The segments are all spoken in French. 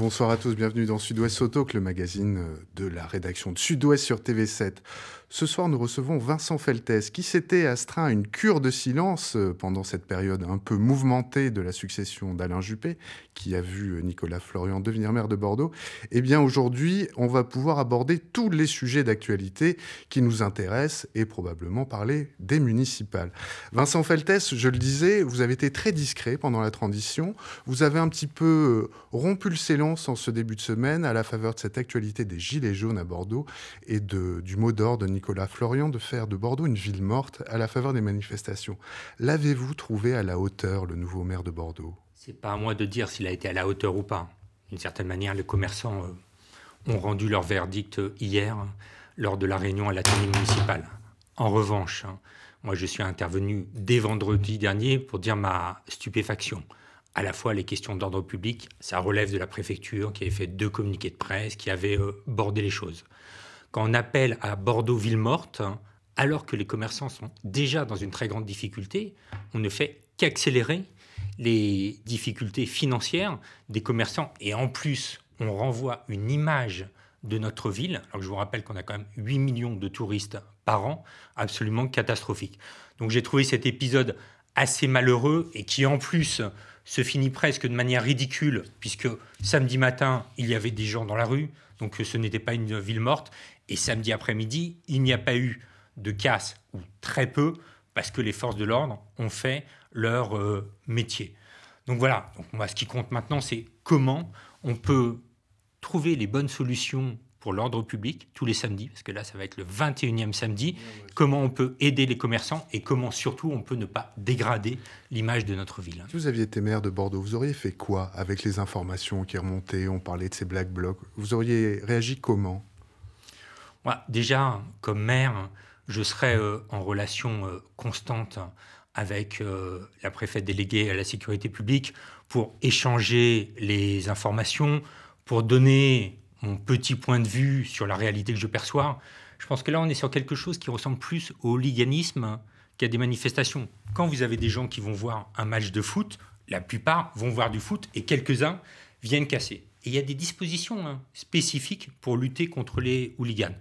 Bonsoir à tous, bienvenue dans Sud-Ouest Auto, le magazine euh, de la rédaction de Sud-Ouest sur TV7. Ce soir, nous recevons Vincent Feltès, qui s'était astreint à une cure de silence euh, pendant cette période un peu mouvementée de la succession d'Alain Juppé, qui a vu euh, Nicolas Florian devenir maire de Bordeaux. Eh bien, aujourd'hui, on va pouvoir aborder tous les sujets d'actualité qui nous intéressent et probablement parler des municipales. Vincent Feltès, je le disais, vous avez été très discret pendant la transition. Vous avez un petit peu rompu le en ce début de semaine à la faveur de cette actualité des Gilets jaunes à Bordeaux et du mot d'ordre de Nicolas Florian de faire de Bordeaux une ville morte à la faveur des manifestations. L'avez-vous trouvé à la hauteur, le nouveau maire de Bordeaux C'est pas à moi de dire s'il a été à la hauteur ou pas. D'une certaine manière, les commerçants euh, ont rendu leur verdict euh, hier lors de la réunion à l'atelier municipal. En revanche, hein, moi je suis intervenu dès vendredi dernier pour dire ma stupéfaction à la fois les questions d'ordre public, ça relève de la préfecture qui avait fait deux communiqués de presse, qui avait euh, bordé les choses. Quand on appelle à Bordeaux-Ville morte, alors que les commerçants sont déjà dans une très grande difficulté, on ne fait qu'accélérer les difficultés financières des commerçants. Et en plus, on renvoie une image de notre ville, alors je vous rappelle qu'on a quand même 8 millions de touristes par an, absolument catastrophique. Donc j'ai trouvé cet épisode assez malheureux et qui en plus se finit presque de manière ridicule, puisque samedi matin, il y avait des gens dans la rue, donc euh, ce n'était pas une ville morte, et samedi après-midi, il n'y a pas eu de casse, ou très peu, parce que les forces de l'ordre ont fait leur euh, métier. Donc voilà, ce qui compte maintenant, c'est comment on peut trouver les bonnes solutions pour l'ordre public tous les samedis, parce que là, ça va être le 21e samedi, comment on peut aider les commerçants et comment surtout on peut ne pas dégrader l'image de notre ville. Si vous aviez été maire de Bordeaux, vous auriez fait quoi avec les informations qui remontaient On parlait de ces black blocs. Vous auriez réagi comment déjà, comme maire, je serais euh, en relation euh, constante avec euh, la préfète déléguée à la sécurité publique pour échanger les informations, pour donner mon petit point de vue sur la réalité que je perçois, je pense que là, on est sur quelque chose qui ressemble plus au liganisme qu'à des manifestations. Quand vous avez des gens qui vont voir un match de foot, la plupart vont voir du foot et quelques-uns viennent casser. Et il y a des dispositions hein, spécifiques pour lutter contre les hooligans.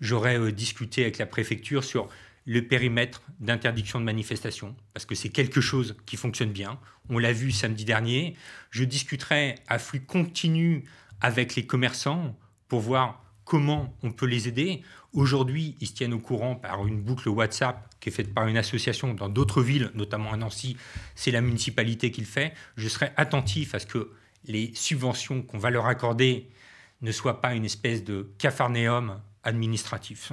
J'aurais euh, discuté avec la préfecture sur le périmètre d'interdiction de manifestation, parce que c'est quelque chose qui fonctionne bien. On l'a vu samedi dernier. Je discuterai à flux continu avec les commerçants pour voir comment on peut les aider. Aujourd'hui, ils se tiennent au courant par une boucle WhatsApp qui est faite par une association dans d'autres villes, notamment à Nancy. C'est la municipalité qui le fait. Je serai attentif à ce que les subventions qu'on va leur accorder ne soient pas une espèce de cafarnéum administratif.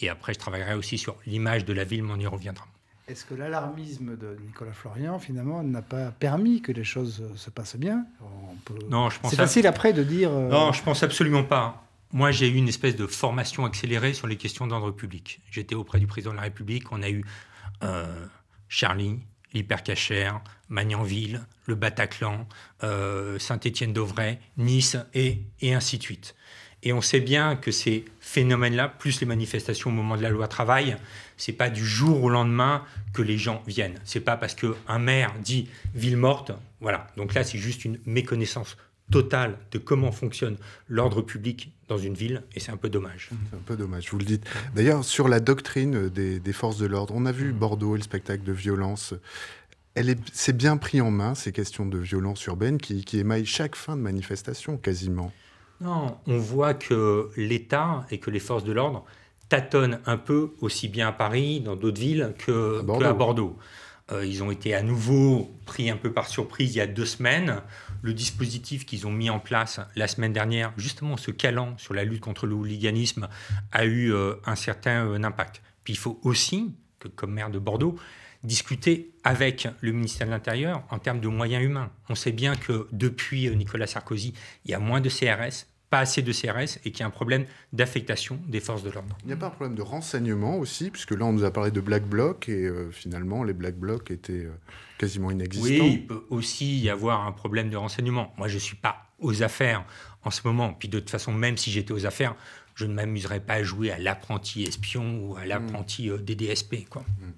Et après, je travaillerai aussi sur l'image de la ville, mais on y reviendra. Est-ce que l'alarmisme de Nicolas Florian, finalement, n'a pas permis que les choses se passent bien Non, je pense. C'est facile après de dire. Euh, non, je pense absolument pas. Moi, j'ai eu une espèce de formation accélérée sur les questions d'ordre public. J'étais auprès du président de la République. On a eu euh, Charlie, l'Hypercachère, Magnanville, le Bataclan, euh, Saint-Étienne-d'Auvray, Nice et, et ainsi de suite. Et on sait bien que ces phénomènes-là, plus les manifestations au moment de la loi travail, c'est pas du jour au lendemain que les gens viennent. C'est pas parce qu'un maire dit ville morte, voilà. Donc là, c'est juste une méconnaissance totale de comment fonctionne l'ordre public dans une ville, et c'est un peu dommage. C'est un peu dommage, vous le dites. D'ailleurs, sur la doctrine des, forces de l'ordre, on a vu mm. Bordeaux et le spectacle de violence elle c'est bien pris en main, ces questions de violence urbaine qui, qui émaillent chaque fin de manifestation quasiment. Non, on voit que l'État et que les forces de l'ordre tâtonnent un peu aussi bien à Paris, dans d'autres villes, que à Bordeaux. Euh, ils ont été à nouveau pris un peu par surprise il y a deux semaines. Le dispositif qu'ils ont mis en place la semaine dernière, justement se calant sur la lutte contre le hooliganisme, a eu euh, un certain euh, impact. Puis il faut aussi que, comme maire de Bordeaux, discuter avec le ministère de l'Intérieur en termes de moyens humains. On sait bien que depuis euh, Nicolas Sarkozy, il y a moins de CRS, pas assez de CRS et qu'il y a un problème d'affectation des forces de l'ordre. Il n'y a pas un problème de renseignement aussi, puisque là on nous a parlé de black bloc et euh, finalement les black blocs étaient euh, quasiment inexistants. Oui, il peut aussi y avoir un problème de renseignement. Moi je ne suis pas aux affaires en ce moment, puis de toute façon même si j'étais aux affaires, je ne m'amuserais pas à jouer à l'apprenti espion ou à l'apprenti mm. DDSP. Quoi. Mm. Mm.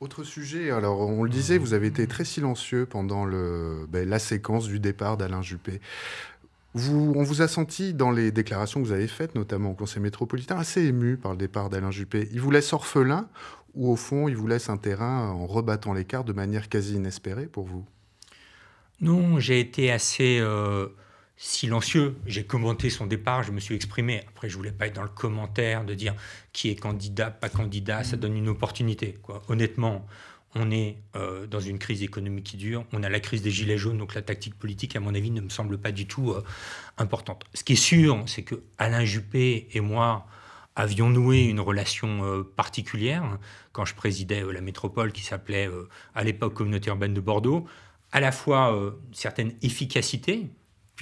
Autre sujet, alors on le disait, vous avez été très silencieux pendant le, ben, la séquence du départ d'Alain Juppé. Vous, on vous a senti, dans les déclarations que vous avez faites, notamment au Conseil métropolitain, assez ému par le départ d'Alain Juppé. Il vous laisse orphelin ou au fond, il vous laisse un terrain en rebattant l'écart de manière quasi inespérée pour vous Non, j'ai été assez euh, silencieux. J'ai commenté son départ, je me suis exprimé. Après, je voulais pas être dans le commentaire de dire qui est candidat, pas candidat, ça mm. donne une opportunité. Honnêtement, on est euh, dans une crise économique qui dure, on a la crise des gilets jaunes, donc la tactique politique, à mon avis, ne me semble pas du tout euh, importante. Ce qui est sûr, c'est que Alain Juppé et moi avions noué une relation euh, particulière quand je présidais la métropole qui s'appelait à l'époque Communauté urbaine ben de Bordeaux, à la fois une certaine efficacité,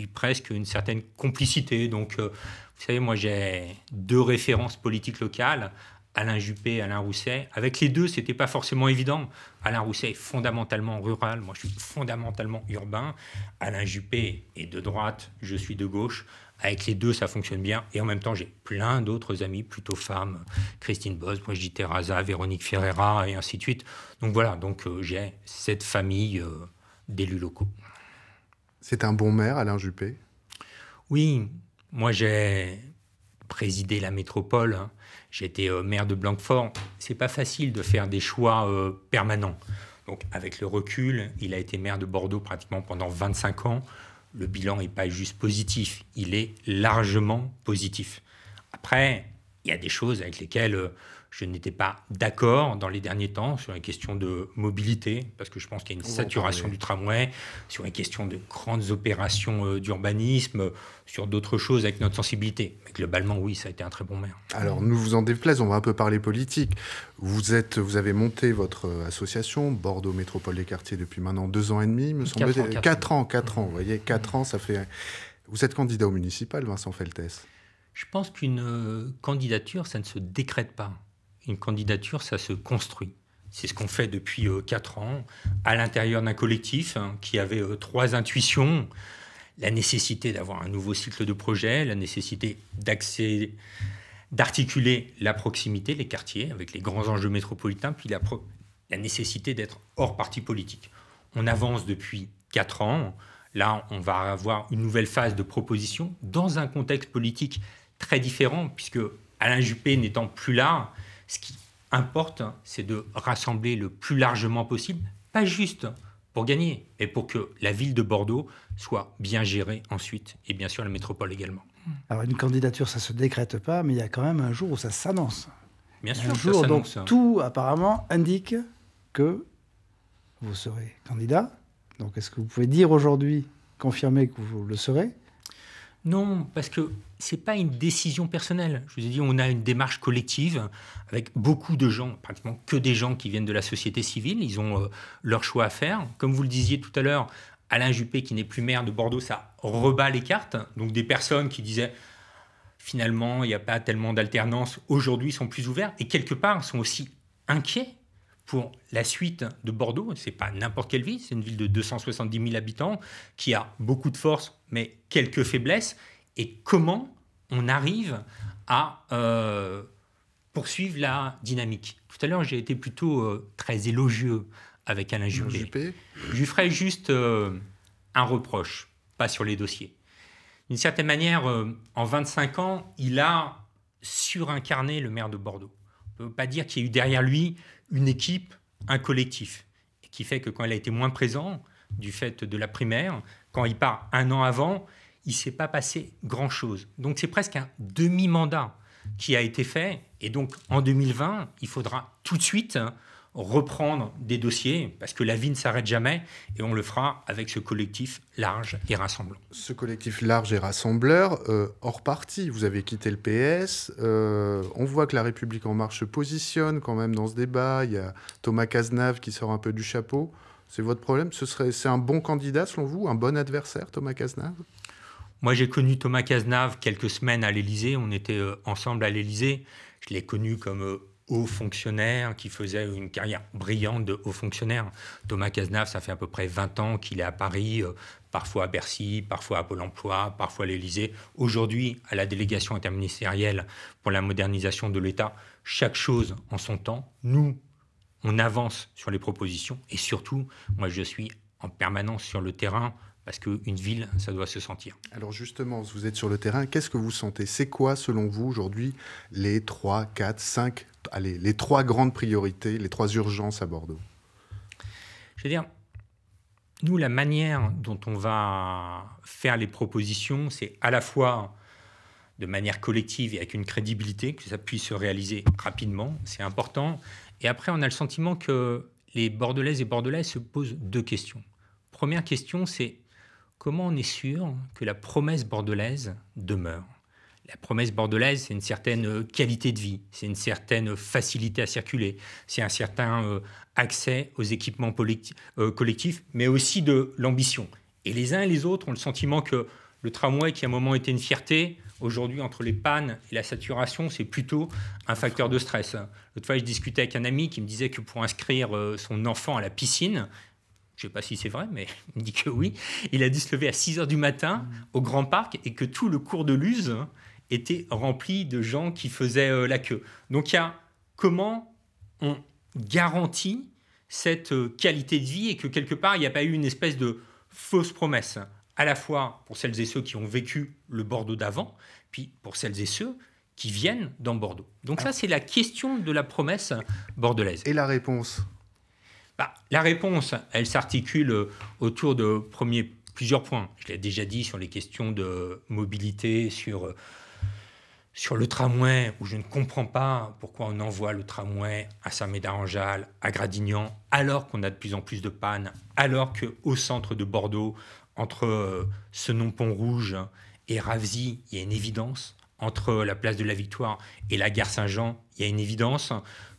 presque une certaine complicité. Donc, euh, vous savez, moi j'ai deux références politiques locales, Alain Juppé, Alain Rousset. Avec les deux, c'était pas forcément évident. Alain Rousset est fondamentalement rural, moi je suis fondamentalement urbain. Alain Juppé est de droite, je suis de gauche. Avec les deux, ça fonctionne bien. Et en même temps, j'ai plein d'autres amis, plutôt femmes. Christine Boss, moi je dis Terraza, Véronique Ferreira, et ainsi de suite. Donc voilà, donc euh, j'ai cette famille euh, d'élus locaux. C'est un bon maire, Alain Juppé Oui, moi j'ai présidé la métropole, J'ai hein. j'étais euh, maire de Blanquefort. C'est pas facile de faire des choix euh, permanents. Donc avec le recul, il a été maire de Bordeaux pratiquement pendant 25 ans. Le bilan n'est pas juste positif, il est largement positif. Après, il y a des choses avec lesquelles... Euh, je n'étais pas d'accord dans les derniers temps sur les questions de mobilité, parce que je pense qu'il y a une saturation du tramway, sur les questions de grandes opérations euh, d'urbanisme, sur d'autres choses avec notre sensibilité. Mais globalement, oui, ça a été un très bon maire. Alors, nous vous en déplaise, on va un peu parler politique. Vous, êtes, vous avez monté votre euh, association, Bordeaux Métropole des Quartiers, depuis maintenant deux ans et demi, me semble-t-il. Quatre, ans, quatre ans, vous voyez, mmh. quatre ans, ça fait... Vous êtes candidat au municipal, Vincent Feltes je pense qu'une euh, candidature, ça ne se décrète pas. Une candidature, ça se construit. C'est ce qu'on fait depuis euh, quatre ans à l'intérieur d'un collectif hein, qui avait euh, trois intuitions la nécessité d'avoir un nouveau cycle de projet, la nécessité d'articuler la proximité, les quartiers, avec les grands enjeux métropolitains, puis la, la nécessité d'être hors parti politique. On avance depuis quatre ans. Là, on va avoir une nouvelle phase de proposition dans un contexte politique très différent, puisque Alain Juppé n'étant plus là, ce qui importe, c'est de rassembler le plus largement possible, pas juste pour gagner, mais pour que la ville de Bordeaux soit bien gérée ensuite, et bien sûr la métropole également. Alors une candidature, ça se décrète pas, mais il y a quand même un jour où ça s'annonce. Bien sûr, un jour, donc tout apparemment indique que vous serez candidat. Donc est-ce que vous pouvez dire aujourd'hui, confirmer que vous le serez Non, parce que c'est pas une décision personnelle. Je vous ai dit, on a une démarche collective avec beaucoup de gens, pratiquement que des gens qui viennent de la société civile. Ils ont euh, leur choix à faire. Comme vous le disiez tout à l'heure, Alain Juppé, qui n'est plus maire de Bordeaux, ça rebat les cartes. Donc des personnes qui disaient finalement, il n'y a pas tellement d'alternance, aujourd'hui sont plus ouverts et quelque part sont aussi inquiets pour la suite de Bordeaux. C'est pas n'importe quelle ville, c'est une ville de 270 000 habitants qui a beaucoup de force mais quelques faiblesses. Et comment on arrive à euh, poursuivre la dynamique. Tout à l'heure, j'ai été plutôt euh, très élogieux avec Alain Juppé. Je lui ferai juste euh, un reproche, pas sur les dossiers. D'une certaine manière, en 25 ans, il a surincarné le maire de Bordeaux. On ne peut pas dire qu'il y a eu derrière lui une équipe, un collectif, qui fait que quand il a été moins présent, du fait de la primaire, quand il part un an avant, il ne s'est pas passé grand-chose. Donc c'est presque un demi-mandat qui a été fait. Et donc en 2020, il faudra tout de suite reprendre des dossiers, parce que la vie ne s'arrête jamais, et on le fera avec ce collectif large et rassembleur. Ce collectif large et rassembleur, euh, hors parti, vous avez quitté le PS, euh, on voit que La République En Marche se positionne quand même dans ce débat, il y a Thomas Cazenave qui sort un peu du chapeau. C'est votre problème C'est un bon candidat selon vous Un bon adversaire, Thomas Cazenave moi, j'ai connu Thomas Cazenave quelques semaines à l'Élysée. On était euh, ensemble à l'Élysée. Je l'ai connu comme euh, haut fonctionnaire qui faisait une carrière brillante de haut fonctionnaire. Thomas Cazenave, ça fait à peu près 20 ans qu'il est à Paris, euh, parfois à Bercy, parfois à Pôle emploi, parfois à l'Élysée. Aujourd'hui, à la délégation interministérielle pour la modernisation de l'État, chaque chose en son temps. Nous, on avance sur les propositions et surtout, moi, je suis en permanence sur le terrain parce qu'une ville, ça doit se sentir. Alors justement, vous êtes sur le terrain, qu'est-ce que vous sentez C'est quoi, selon vous, aujourd'hui, les trois, 4, 5, allez, les trois grandes priorités, les trois urgences à Bordeaux Je veux dire, nous, la manière dont on va faire les propositions, c'est à la fois de manière collective et avec une crédibilité, que ça puisse se réaliser rapidement, c'est important. Et après, on a le sentiment que les Bordelaises et Bordelais se posent deux questions. Première question, c'est comment on est sûr que la promesse bordelaise demeure la promesse bordelaise, c'est une certaine euh, qualité de vie, c'est une certaine facilité à circuler, c'est un certain euh, accès aux équipements euh, collectifs, mais aussi de l'ambition. Et les uns et les autres ont le sentiment que le tramway, qui à un moment était une fierté, aujourd'hui, entre les pannes et la saturation, c'est plutôt un facteur de stress. L'autre fois, je discutais avec un ami qui me disait que pour inscrire son enfant à la piscine, je ne sais pas si c'est vrai, mais il me dit que oui, il a dû se lever à 6 h du matin mm. au Grand Parc et que tout le cours de Luz hein, était rempli de gens qui faisaient euh, la queue. Donc il y a comment on garantit cette euh, qualité de vie et que quelque part, il n'y a pas eu une espèce de fausse promesse, hein. à la fois pour celles et ceux qui ont vécu le Bordeaux d'avant, puis pour celles et ceux qui viennent dans Bordeaux. Donc ça, ah. c'est la question de la promesse bordelaise. Et la réponse bah, la réponse, elle s'articule euh, autour de plusieurs points. Je l'ai déjà dit sur les questions de mobilité, sur, euh, sur le tramway, où je ne comprends pas pourquoi on envoie le tramway à saint médard en à Gradignan, alors qu'on a de plus en plus de pannes, alors qu'au centre de Bordeaux, entre euh, ce nom pont rouge et Ravzy, il y a une évidence. Entre la place de la Victoire et la gare Saint-Jean, il y a une évidence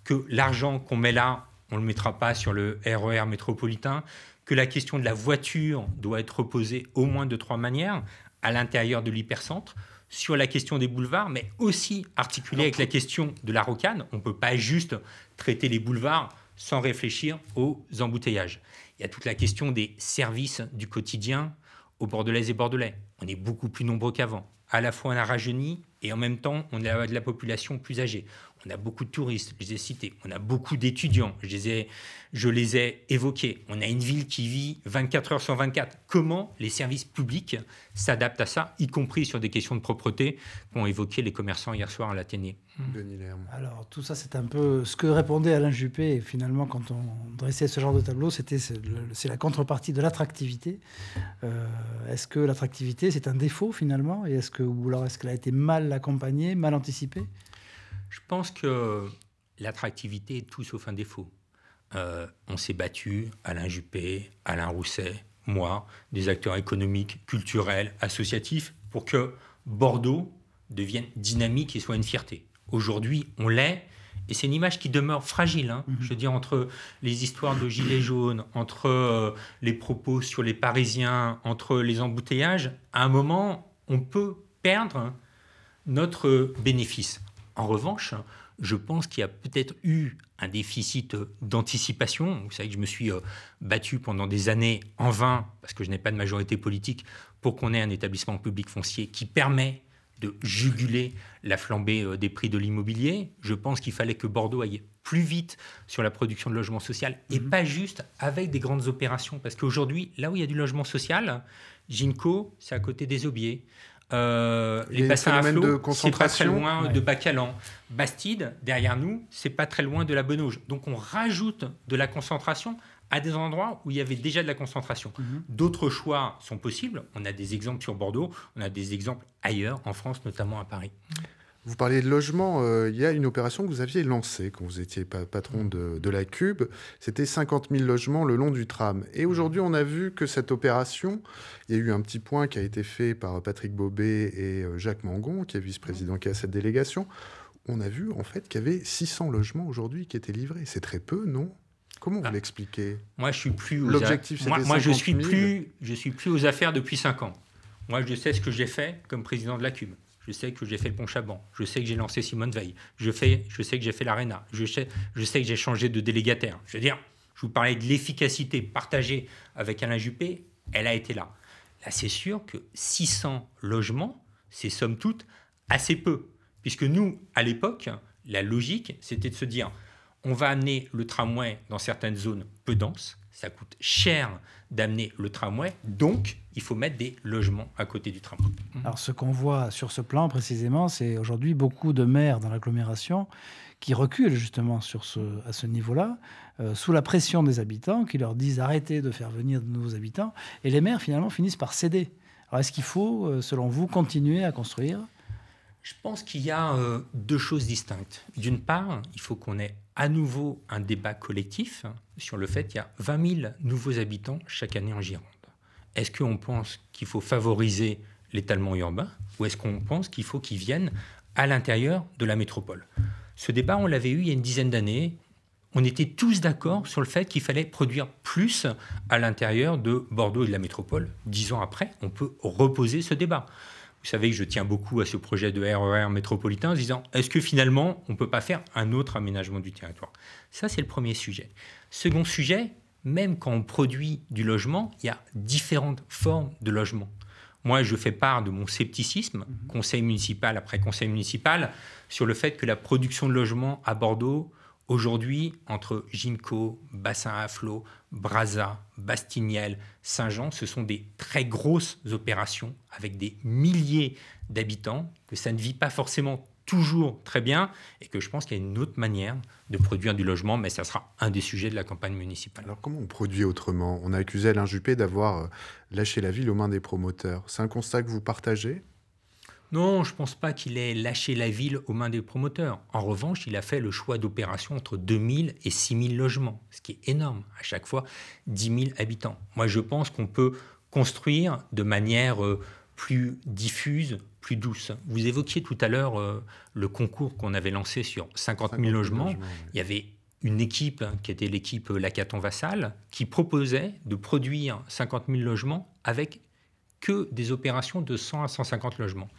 que l'argent qu'on met là, on ne le mettra pas sur le RER e métropolitain, que la question de la voiture doit être posée au moins de trois manières, à l'intérieur de l'hypercentre, sur la question des boulevards, mais aussi articulée avec la question de la rocade. On ne peut pas juste traiter les boulevards sans réfléchir aux embouteillages. Il y a toute la question des services du quotidien aux Bordelaises et Bordelais. On est beaucoup plus nombreux qu'avant. À la fois on a rajeuni et en même temps on a de la population plus âgée on a beaucoup de touristes, je les ai cités, on a beaucoup d'étudiants, je, les ai, évoqués, on a une ville qui vit 24 heures sur 24. Comment les services publics s'adaptent à ça, y compris sur des questions de propreté qu'ont évoqué les commerçants hier soir à l'Athénée mmh. Alors tout ça, c'est un peu ce que répondait Alain Juppé, et finalement, quand on dressait ce genre de tableau, c'était c'est la contrepartie de l'attractivité. Euh, est-ce que l'attractivité, c'est un défaut finalement, et est-ce que, ou alors est-ce qu'elle a été mal accompagnée, mal anticipée je pense que l'attractivité est tout sauf un défaut. Euh, on s'est battu, Alain Juppé, Alain Rousset, moi, des acteurs économiques, culturels, associatifs, pour que Bordeaux devienne dynamique et soit une fierté. Aujourd'hui, on l'est, et c'est une image qui demeure fragile. Hein. Mhm. Je veux dire, entre les histoires de gilets jaunes, entre euh, les propos sur les Parisiens, entre les embouteillages, à un moment, on peut perdre notre bénéfice. En revanche, je pense qu'il y a peut-être eu un déficit d'anticipation. Vous savez que je me suis euh, battu pendant des années en vain, parce que je n'ai pas de majorité politique, pour qu'on ait un établissement public foncier qui permet de juguler la flambée euh, des prix de l'immobilier. Je pense qu'il fallait que Bordeaux aille plus vite sur la production de logement social et mhm. pas juste avec des grandes opérations. Parce qu'aujourd'hui, là où il y a du logement social, Ginko, c'est à côté des Aubiers. Euh, les bassins à flot, c'est pas très loin de Bacalan. Bastide, derrière nous, c'est pas très loin de la Benauge. Donc on rajoute de la concentration à des endroits où il y avait déjà de la concentration. Mhm. D'autres choix sont possibles. On a des exemples sur Bordeaux, on a des exemples ailleurs, en France, notamment à Paris. Vous parlez de logement. Euh, il y a une opération que vous aviez lancée quand vous étiez patron de, la Cube. C'était 50 000 logements le long du tram. Et mmh. aujourd'hui, on a vu que cette opération, il y a eu un petit point qui a été fait par Patrick Bobet et euh, Jacques Mangon, qui est vice-président mmh. qui a cette délégation. On a vu en fait qu'il y avait 600 logements aujourd'hui qui étaient livrés. C'est très peu, non Comment vous ah. l'expliquez Moi, je suis plus. je suis plus. Je suis plus aux affaires depuis 5 ans. Moi, je sais ce que j'ai fait comme président de la Cube. Je sais que j'ai fait le pont Chaban. Je sais que j'ai lancé Simone Veil. Je, sais que j'ai fait l'Arena. Je sais, je sais que j'ai changé de délégataire. Je veux dire, je vous parlais de l'efficacité partagée avec Alain Juppé. Elle a été là. Là, c'est sûr que 600 logements, c'est somme toute assez peu. Puisque nous, à l'époque, la logique, c'était de se dire on va amener le tramway dans certaines zones peu denses ça coûte cher d'amener le tramway, donc il faut mettre des logements à côté du tramway. Mhm. Alors ce qu'on voit sur ce plan précisément, c'est aujourd'hui beaucoup de maires dans l'agglomération qui reculent justement sur ce, à ce niveau-là, euh, sous la pression des habitants, qui leur disent arrêtez de faire venir de nouveaux habitants, et les maires finalement finissent par céder. Alors est-ce qu'il faut, euh, selon vous, continuer à construire je pense qu'il y a euh, deux choses distinctes. D'une part, il faut qu'on ait à nouveau un débat collectif sur le fait qu'il y a 20 000 nouveaux habitants chaque année en Gironde. Est-ce qu'on pense qu'il faut favoriser l'étalement urbain ou est-ce qu'on pense qu'il faut qu'ils viennent à l'intérieur de la métropole Ce débat, on l'avait eu il y a une dizaine d'années. On était tous d'accord sur le fait qu'il fallait produire plus à l'intérieur de Bordeaux et de la métropole. Dix ans après, on peut reposer ce débat vous savez que je tiens beaucoup à ce projet de RER e métropolitain, en disant est-ce que finalement on ne peut pas faire un autre aménagement du territoire Ça, c'est le premier sujet. Second sujet, même quand on produit du logement, il y a différentes formes de logement. Moi, je fais part de mon scepticisme, mhm. conseil municipal après conseil municipal, sur le fait que la production de logement à Bordeaux Aujourd'hui, entre Ginko, Bassin à flot, Brazza, Bastignel, Saint-Jean, ce sont des très grosses opérations avec des milliers d'habitants que ça ne vit pas forcément toujours très bien et que je pense qu'il y a une autre manière de produire du logement, mais ça sera un des sujets de la campagne municipale. Alors comment on produit autrement On a accusé Alain Juppé d'avoir euh, lâché la ville aux mains des promoteurs. C'est un constat que vous partagez non, je ne pense pas qu'il ait lâché la ville aux mains des promoteurs. En revanche, il a fait le choix d'opération entre 2000 et 6000 logements, ce qui est énorme, à chaque fois 10 000 habitants. Moi, je pense qu'on peut construire de manière euh, plus diffuse, plus douce. Vous évoquiez tout à l'heure euh, le concours qu'on avait lancé sur 50 000, logements. Il y avait une équipe hein, qui était l'équipe euh, Lacaton Vassal qui proposait de produire 50 000 logements avec que des opérations de 100 à 150 logements.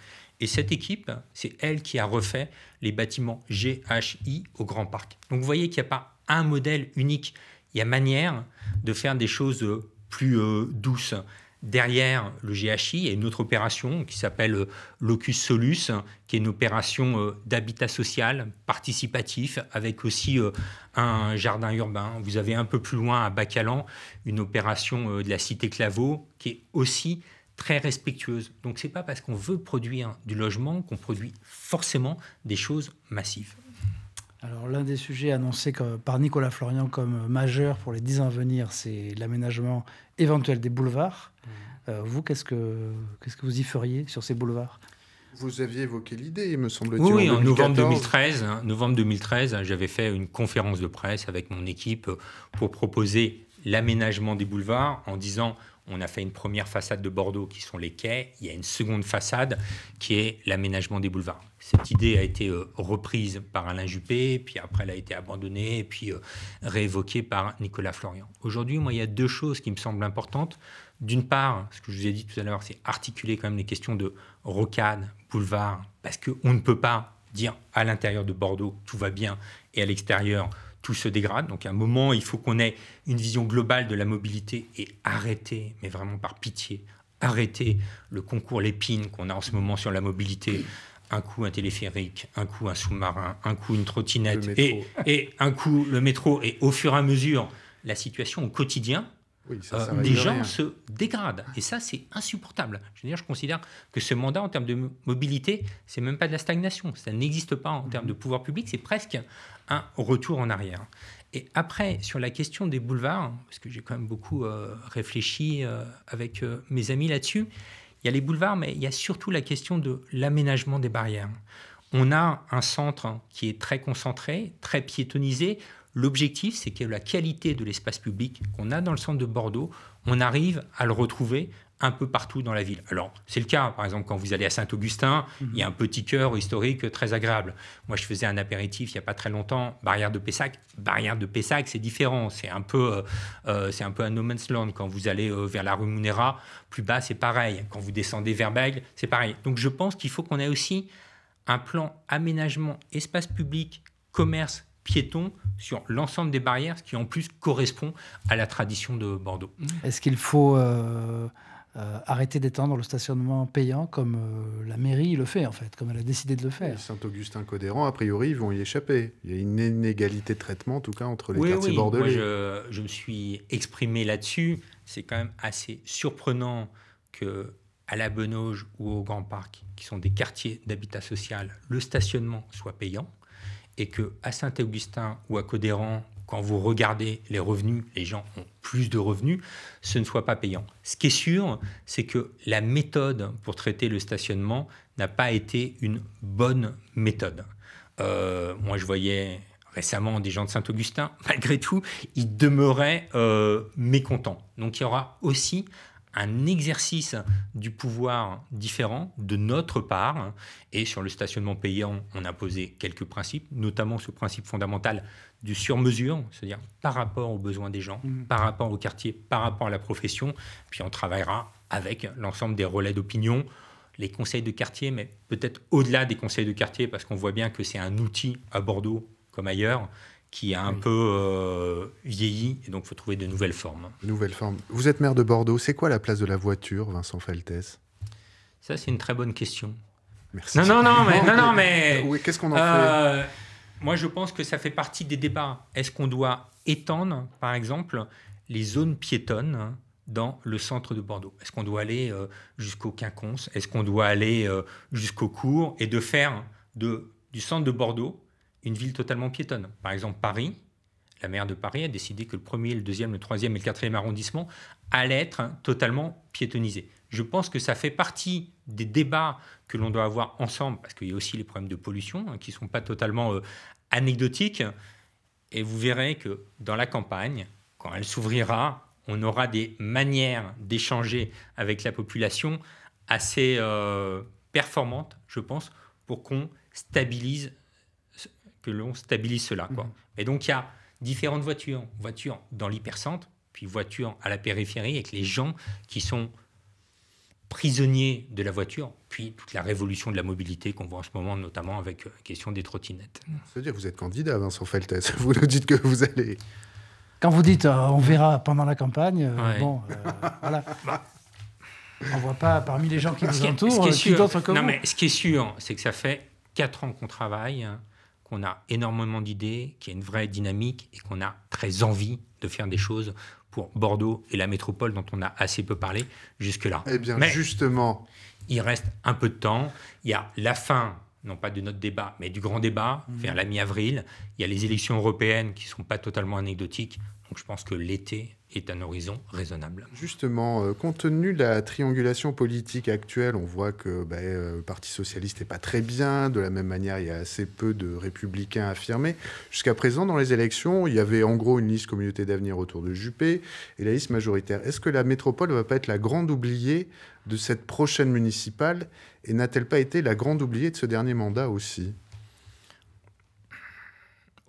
Et cette mmh. équipe, c'est elle qui a refait les bâtiments GHI au Grand Parc. Donc vous voyez qu'il n'y a pas un modèle unique, il y a manière de faire des choses plus euh, douces. Derrière le GHI, il y a une autre opération qui s'appelle euh, Locus Solus, qui est une opération euh, d'habitat social participatif avec aussi un jardin urbain. Vous avez un peu plus loin à Bacalan une opération de la cité Claveau qui est aussi très respectueuse. Donc c'est pas parce qu'on veut produire du logement qu'on produit forcément des choses massives. Alors l'un des sujets annoncés par Nicolas Florian comme majeur pour les dix ans à venir, c'est l'aménagement éventuel des boulevards. Mmh. Euh, vous, qu'est-ce que qu'est-ce que vous y feriez sur ces boulevards vous aviez évoqué l'idée, me semble-t-il. Oui, en, novembre 2013, hein, novembre 2013 hein, j'avais fait une conférence de presse avec mon équipe pour proposer l'aménagement des boulevards en disant on a fait une première façade de Bordeaux qui sont les quais. Il y a une seconde façade qui est l'aménagement des boulevards. Cette idée a été euh, reprise par Alain Juppé, puis après elle a été abandonnée, puis euh, réévoquée par Nicolas Florian. Aujourd'hui, moi, il y a deux choses qui me semblent importantes. D'une part, ce que je vous ai dit tout à l'heure, c'est articuler quand même les questions de rocade, boulevard, parce qu'on ne peut pas dire à l'intérieur de Bordeaux tout va bien et à l'extérieur tout se dégrade. Donc à un moment, il faut qu'on ait une vision globale de la mobilité et arrêter, mais vraiment par pitié, arrêter le concours l'épine qu'on a en ce moment sur la mobilité. Un coup un téléphérique, un coup un sous-marin, un coup une trottinette et, un coup le métro. Et au fur et à mesure, la situation au quotidien, les euh, gens hein. se dégradent. Et ça, c'est insupportable. Je je considère que ce mandat en termes de mobilité, c'est même pas de la stagnation. Ça n'existe pas en termes de mm-hmm. pouvoir public. C'est presque un retour en arrière. Et après, sur la question des boulevards, hein, parce que j'ai quand même beaucoup euh, réfléchi euh, avec mes amis là-dessus, il y a les boulevards, mais il y a surtout la question de l'aménagement des barrières. On a un centre qui est très concentré, très piétonisé. L'objectif, c'est que la qualité de l'espace public qu'on a dans le centre de Bordeaux, on arrive à le retrouver un peu partout dans la ville. Alors, c'est le cas, par exemple, quand vous allez à Saint-Augustin, il y a un petit cœur historique très agréable. Moi, je faisais un apéritif il n'y a pas très longtemps, Barrière de Pessac. Barrière de Pessac, c'est différent, c'est un, peu, euh, euh, c'est un peu un no man's land. Quand vous allez euh, vers la rue Munera, plus bas, c'est pareil. Quand vous descendez vers Bègle, c'est pareil. Donc, je pense qu'il faut qu'on ait aussi un plan aménagement, espace public, commerce, piétons sur l'ensemble des barrières, ce qui en plus correspond à la tradition de Bordeaux. Mmh. Est-ce qu'il faut euh, euh, arrêter d'étendre le stationnement payant comme euh, la mairie le fait en fait, comme elle a décidé de le faire Saint-Augustin-Codéran, a priori, ils vont y échapper. Il y a une inégalité de traitement en tout cas entre les quartiers quartiers oui. bordelais. Moi, je, me suis exprimé là-dessus. C'est quand même assez surprenant que à la Benauge ou au Grand Parc, qui sont des quartiers d'habitat social, le stationnement soit payant et que à Saint-Augustin ou à Codéran, quand vous regardez les revenus, les gens ont plus de revenus, ce ne soit pas payant. Ce qui est sûr, c'est que la méthode pour traiter le stationnement n'a pas été une bonne méthode. Euh, moi, je voyais récemment des gens de Saint-Augustin, malgré tout, ils demeuraient euh, mécontents. Donc il y aura aussi un exercice du pouvoir différent de notre part. Et sur le stationnement payant, on a posé quelques principes, notamment ce principe fondamental du sur-mesure, c'est-à-dire par rapport aux besoins des gens, mmh. par rapport au quartier, par rapport à la profession. Puis on travaillera avec l'ensemble des relais d'opinion, les conseils de quartier, mais peut-être au-delà des conseils de quartier, parce qu'on voit bien que c'est un outil à Bordeaux comme ailleurs, qui a un peu euh, vieilli, et donc il faut trouver de nouvelles formes. Nouvelles formes. Vous êtes maire de Bordeaux, c'est quoi la place de la voiture, Vincent Faltès Ça, c'est une très bonne question. Merci. Non, non, non, mais... Non, non, mais Qu'est-ce qu'on en euh, fait Moi, je pense que ça fait partie des débats. Est-ce qu'on doit étendre, par exemple, les zones piétonnes dans le centre de Bordeaux Est-ce qu'on doit aller euh, jusqu'au Quinconce Est-ce qu'on doit aller jusqu'au Cours et de faire de, du centre de Bordeaux une ville totalement piétonne. Par exemple, Paris, la maire de Paris a décidé que le premier, le deuxième, le troisième et le 4e arrondissement allaient être totalement piétonnisés. Je pense que ça fait partie des débats que l'on doit avoir ensemble, parce qu'il y a aussi les problèmes de pollution hein, qui ne sont pas totalement euh, anecdotiques. Et vous verrez que dans la campagne, quand elle s'ouvrira, on aura des manières d'échanger avec la population assez euh, performantes, je pense, pour qu'on stabilise que l'on stabilise cela. Quoi. Mhm. Et donc, il y a différentes voitures. Voitures dans l'hypercentre, puis voitures à la périphérie, avec les gens qui sont prisonniers de la voiture, puis toute la révolution de la mobilité qu'on voit en ce moment, notamment avec la euh, question des trottinettes. C'est-à-dire vous êtes candidat, Vincent Feltès. Vous nous dites que vous allez... Quand vous dites euh, on verra pendant la campagne, euh, bon, voilà. On voit pas parmi les gens qui nous entourent qui, d'autres comme non, mais ce qui est sûr, c'est que ça fait quatre ans qu'on travaille hein, qu'on a énormément d'idées, qu'il y a une vraie dynamique et qu'on a très envie de faire des choses pour Bordeaux et la métropole dont on a assez peu parlé jusque-là. Eh mais justement. Il reste un peu de temps. Il y a la fin, non pas de notre débat, mais du grand débat, mhm. vers la mi-avril. Il y a les élections européennes qui ne sont pas totalement anecdotiques. Donc je pense que l'été est un horizon raisonnable. Justement, euh, compte tenu de la triangulation politique actuelle, on voit que bah, euh, le Parti socialiste n'est pas très bien. De la même manière, il y a assez peu de républicains affirmés. Jusqu'à présent, dans les élections, il y avait en gros une liste communauté d'avenir autour de Juppé et la liste majoritaire. Est-ce que la métropole ne va pas être la grande oubliée de cette prochaine municipale et n'a-t-elle pas été la grande oubliée de ce dernier mandat aussi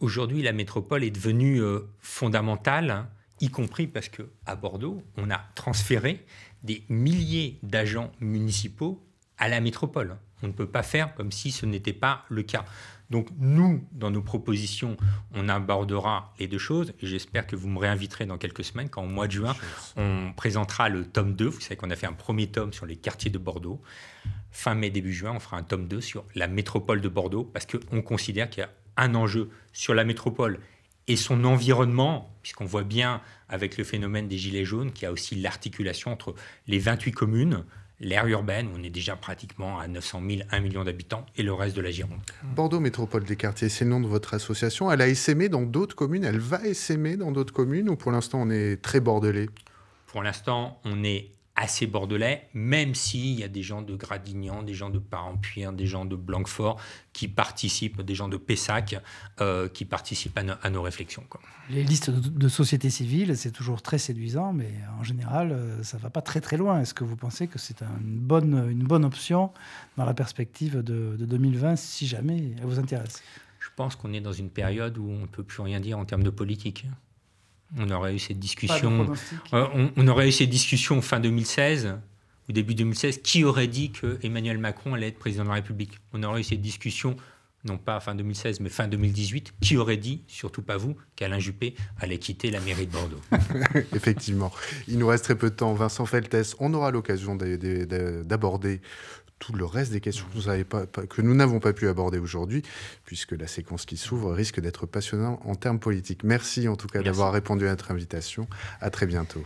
Aujourd'hui, la métropole est devenue euh, fondamentale, hein, y compris parce que à Bordeaux, on a transféré des milliers d'agents municipaux à la métropole. On ne peut pas faire comme si ce n'était pas le cas. Donc nous, dans nos propositions, on abordera les deux choses. J'espère que vous me réinviterez dans quelques semaines, quand au mois de juin, on présentera le tome 2. Vous savez qu'on a fait un premier tome sur les quartiers de Bordeaux. Fin mai, début juin, on fera un tome 2 sur la métropole de Bordeaux, parce qu'on considère qu'il y a un enjeu sur la métropole et son environnement, puisqu'on voit bien avec le phénomène des Gilets jaunes qu'il y a aussi l'articulation entre les 28 communes, l'aire urbaine, où on est déjà pratiquement à 900 000, 1 million d'habitants, et le reste de la Gironde. Bordeaux Métropole des quartiers, c'est le nom de votre association. Elle a essaimé dans d'autres communes, elle va essaimer dans d'autres communes, ou pour l'instant on est très bordelais Pour l'instant on est assez bordelais, même s'il y a des gens de Gradignan, des gens de Parampierre, des gens de Blanquefort qui participent, des gens de Pessac euh, qui participent à, nos réflexions. Les listes de, sociétés société civile, c'est toujours très séduisant, mais en général, euh, ça ne va pas très très loin. Est-ce que vous pensez que c'est une bonne, option dans la perspective de 2020, si jamais elle vous intéresse Je pense qu'on est dans une période où on ne peut plus rien dire en termes de politique. Euh, on aurait eu cette discussion. on, aurait eu fin 2016 ou début 2016. Qui aurait dit que Emmanuel Macron allait être président de la République On aurait eu cette discussion non pas fin 2016, mais fin 2018, qui aurait dit, surtout pas vous, qu'Alain Juppé allait quitter la mairie de Bordeaux Effectivement. Il nous reste très peu de temps. Vincent Feltès, on aura l'occasion d'aborder tout le reste des questions que nous n'avons pas, pu aborder aujourd'hui, puisque la séquence qui s'ouvre risque d'être passionnante en termes politiques. Merci en tout cas d'avoir répondu à notre invitation. À très bientôt.